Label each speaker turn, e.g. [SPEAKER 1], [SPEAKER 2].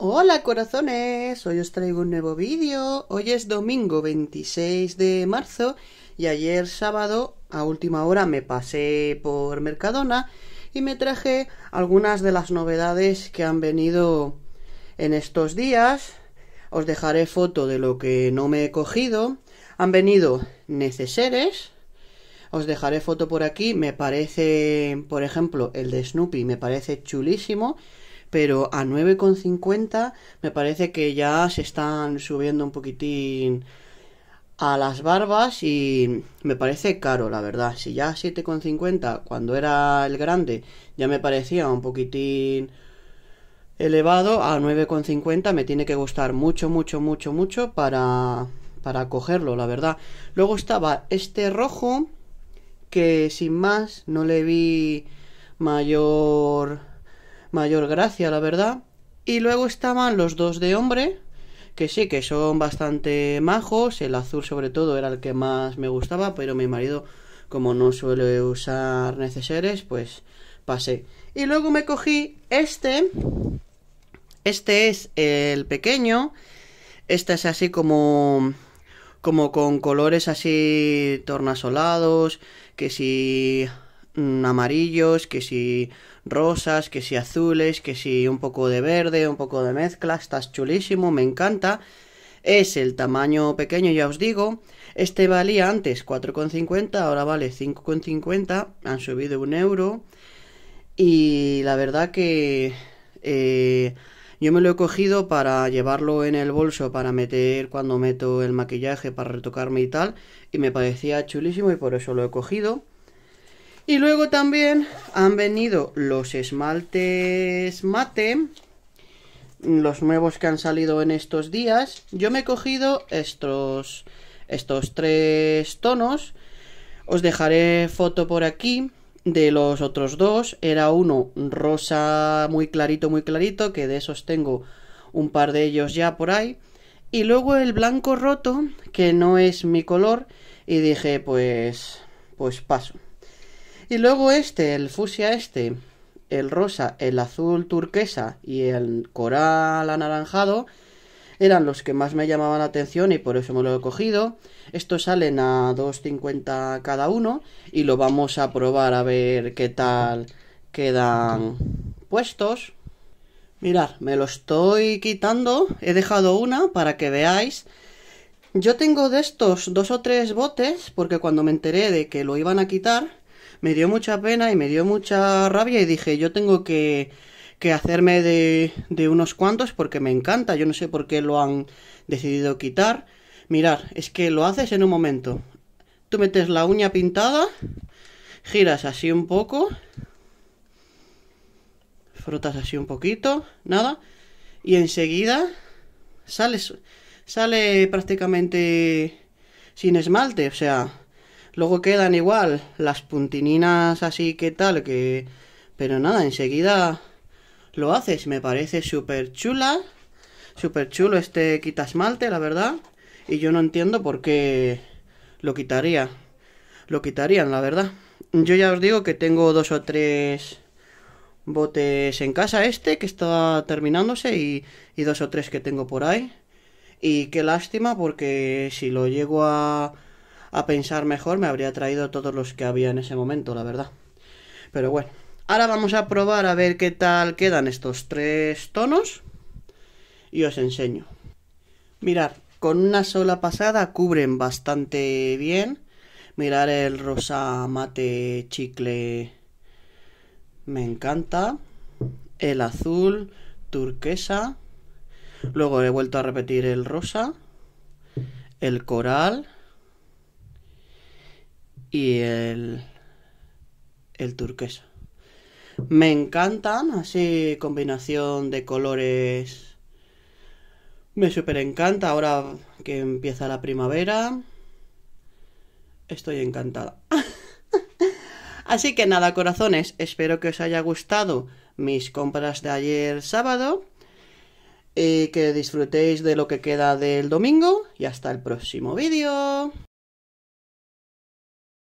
[SPEAKER 1] Hola corazones, hoy os traigo un nuevo vídeo. Hoy es domingo 26 de marzo y ayer sábado a última hora me pasé por Mercadona y me traje algunas de las novedades que han venido en estos días. Os dejaré foto de lo que no me he cogido. Han venido neceseres. Os dejaré foto por aquí. Me parece, por ejemplo, el de Snoopy me parece chulísimo pero a 9,50 me parece que ya se están subiendo un poquitín a las barbas y me parece caro, la verdad. Si ya 7,50 cuando era el grande ya me parecía un poquitín elevado, a 9,50 me tiene que gustar mucho, mucho, mucho, mucho para, para cogerlo, la verdad. Luego estaba este rojo que sin más no le vi mayor mayor gracia, la verdad. Y luego estaban los dos de hombre, que sí, que son bastante majos. El azul sobre todo era el que más me gustaba, pero mi marido, como no suele usar neceseres, pues pasé. Y luego me cogí este. Este es el pequeño. Este es así como como con colores así tornasolados, que si mm, amarillos, que si rosas, que si azules, que si un poco de verde, un poco de mezcla, estás chulísimo, me encanta. Es el tamaño pequeño, ya os digo. Este valía antes 4,50, ahora vale 5,50, han subido un euro. Y la verdad que eh, yo me lo he cogido para llevarlo en el bolso, para meter cuando meto el maquillaje, para retocarme y tal. Y me parecía chulísimo y por eso lo he cogido. Y luego también han venido los esmaltes mate, los nuevos que han salido en estos días. Yo me he cogido estos, estos tres tonos. Os dejaré foto por aquí de los otros dos. Era uno rosa muy clarito, muy clarito, que de esos tengo un par de ellos ya por ahí. Y luego el blanco roto, que no es mi color, y dije, pues, pues paso. Y luego este, el fusia este, el rosa, el azul turquesa y el coral anaranjado eran los que más me llamaban la atención y por eso me lo he cogido. Estos salen a 2.50 cada uno y lo vamos a probar a ver qué tal quedan puestos. Mirad, me lo estoy quitando, he dejado una para que veáis. Yo tengo de estos dos o tres botes porque cuando me enteré de que lo iban a quitar, me dio mucha pena y me dio mucha rabia y dije, yo tengo que, hacerme de, de unos cuantos porque me encanta, yo no sé por qué lo han decidido quitar. Mirar, es que lo haces en un momento. Tú metes la uña pintada, giras así un poco, frotas así un poquito, nada, y enseguida sales, sale prácticamente sin esmalte, o sea, Luego quedan igual las puntininas así que tal, que... Pero nada, enseguida lo haces. Me parece súper chula. Súper chulo este quita esmalte, la verdad. Y yo no entiendo por qué lo quitaría. Lo quitarían, la verdad. Yo ya os digo que tengo dos o tres botes en casa este que está terminándose y, y dos o tres que tengo por ahí. Y qué lástima porque si lo llego a a pensar mejor, me habría traído todos los que había en ese momento, la verdad. Pero bueno, ahora vamos a probar a ver qué tal quedan estos tres tonos y os enseño. Mirar, con una sola pasada cubren bastante bien. Mirar el rosa mate chicle me encanta. El azul turquesa. Luego he vuelto a repetir el rosa. El coral y el, el turquesa. Me encantan, así combinación de colores. Me super encanta ahora que empieza la primavera. Estoy encantada. así que nada, corazones, espero que os haya gustado mis compras de ayer sábado. Y que disfrutéis de lo que queda del domingo. Y hasta el próximo vídeo.